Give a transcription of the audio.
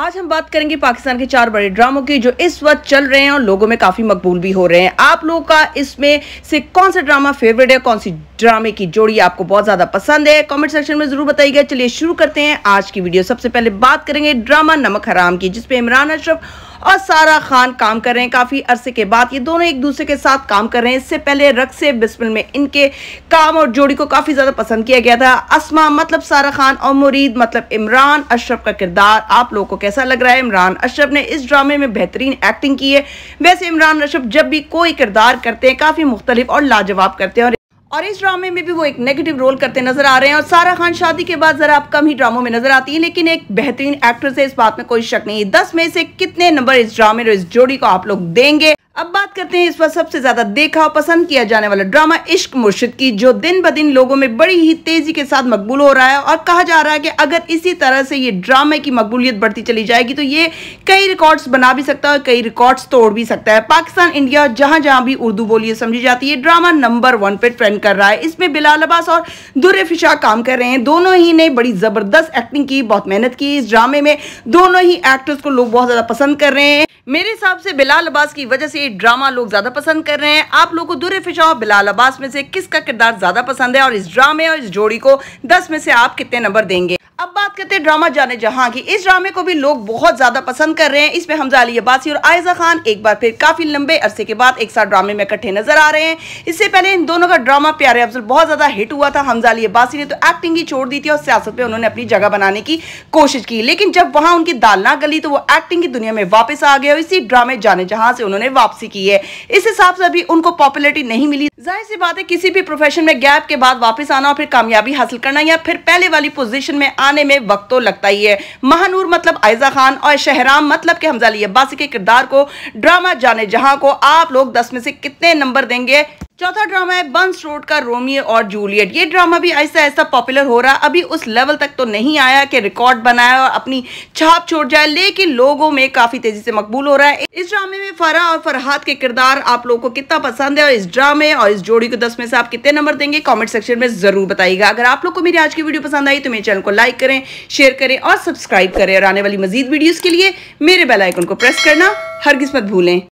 आज हम बात करेंगे पाकिस्तान के चार बड़े ड्रामों की जो इस वक्त चल रहे हैं और लोगों में काफी मकबूल भी हो रहे हैं आप लोगों का इसमें से कौन सा ड्रामा फेवरेट है कौन सी ड्रामे की जोड़ी आपको बहुत ज्यादा पसंद है कमेंट सेक्शन में जरूर बताइएगा चलिए शुरू करते हैं आज की वीडियो सबसे पहले बात करेंगे ड्रामा नमक हराम की जिसपे इमरान अशरफ और सारा खान काम कर रहे हैं काफ़ी अरसे के बाद ये दोनों एक दूसरे के साथ काम कर रहे हैं इससे पहले रक्से बिस्मिल में इनके काम और जोड़ी को काफ़ी ज़्यादा पसंद किया गया था असमा मतलब सारा खान और मुरीद मतलब इमरान अशरफ का किरदार आप लोगों को कैसा लग रहा है इमरान अशरफ ने इस ड्रामे में बेहतरीन एक्टिंग की है वैसे इमरान अशरफ जब भी कोई किरदार करते हैं काफ़ी मुख्तलिफ और लाजवाब करते हैं और और इस ड्रामे में भी वो एक नेगेटिव रोल करते नजर आ रहे हैं और सारा खान शादी के बाद जरा आप कम ही ड्रामों में नजर आती हैं लेकिन एक बेहतरीन एक्ट्रेस है इस बात में कोई शक नहीं दस में से कितने नंबर इस ड्रामे और इस जोड़ी को आप लोग देंगे अब बात करते हैं इस बार सबसे ज्यादा देखा और पसंद किया जाने वाला ड्रामा इश्क मुर्शिद की जो दिन ब दिन लोगों में बड़ी ही तेजी के साथ मकबूल हो रहा है और कहा जा रहा है कि अगर इसी तरह से ये ड्रामे की मकबूलियत बढ़ती चली जाएगी तो ये कई रिकॉर्ड्स बना भी सकता है और कई रिकॉर्ड्स तोड़ भी सकता है पाकिस्तान इंडिया जहां जहां भी उर्दू बोली समझी जाती है ड्रामा नंबर वन पर ट्रेंड कर रहा है इसमें बिलाल अब्बास और दुरे फिशा काम कर रहे हैं दोनों ही ने बड़ी जबरदस्त एक्टिंग की बहुत मेहनत की इस ड्रामे में दोनों ही एक्टर्स को लोग बहुत ज्यादा पसंद कर रहे हैं मेरे हिसाब से बिलाल अब्बास की वजह से ये ड्रामा लोग ज़्यादा पसंद कर रहे हैं आप लोग को दूर फिशाओ बिलाल अब्बास में से किसका किरदार ज़्यादा पसंद है और इस ड्रामे और इस जोड़ी को दस में से आप कितने नंबर देंगे करते ड्रामा जाने जहां की इस ड्रामे को भी लोग बहुत ज्यादा पसंद कर रहे हैं इसमें हमजा अली अब्बासी और आयजा खान एक बार फिर काफी लंबे अरसे के बाद एक साथ ड्रामे में इकट्ठे नजर आ रहे हैं इससे पहले इन दोनों का ड्रामा प्यारे अफजल बहुत ज्यादा हिट हुआ था हमजा अली अब्बासी ने तो एक्टिंग ही छोड़ दी थी और सियासत पर उन्होंने अपनी जगह बनाने की कोशिश की लेकिन जब वहां उनकी दाल ना गली तो वो एक्टिंग की दुनिया में वापस आ गया और इसी ड्रामे जाने जहां से उन्होंने वापसी की है इस हिसाब से अभी उनको पॉपुलरिटी नहीं मिली जाहिर सी बात है किसी भी प्रोफेशन में गैप के बाद वापस आना और फिर कामयाबी हासिल करना या फिर पहले वाली पोजीशन में आने में वक्त तो लगता ही है महानूर मतलब आयजा खान और शहराम मतलब के हमजा लिए बासी के किरदार को ड्रामा जाने जहां को आप लोग दस में से कितने नंबर देंगे चौथा ड्रामा है बंस रोड का रोमियो और जूलियट ये ड्रामा भी ऐसा ऐसा पॉपुलर हो रहा अभी उस लेवल तक तो नहीं आया कि रिकॉर्ड बनाया और अपनी छाप छोड़ जाए लेकिन लोगों में काफ़ी तेज़ी से मकबूल हो रहा है इस ड्रामे में फरा और फरहाद के किरदार आप लोगों को कितना पसंद है और इस ड्रामे और इस जोड़ी को दस में से आप कितने नंबर देंगे कॉमेंट सेक्शन में ज़रूर बताइएगा अगर आप लोग को मेरी आज की वीडियो पसंद आई तो मेरे चैनल को लाइक करें शेयर करें और सब्सक्राइब करें और आने वाली मजीद वीडियोज़ के लिए मेरे बेलाइकन को प्रेस करना हर किस्मत भूलें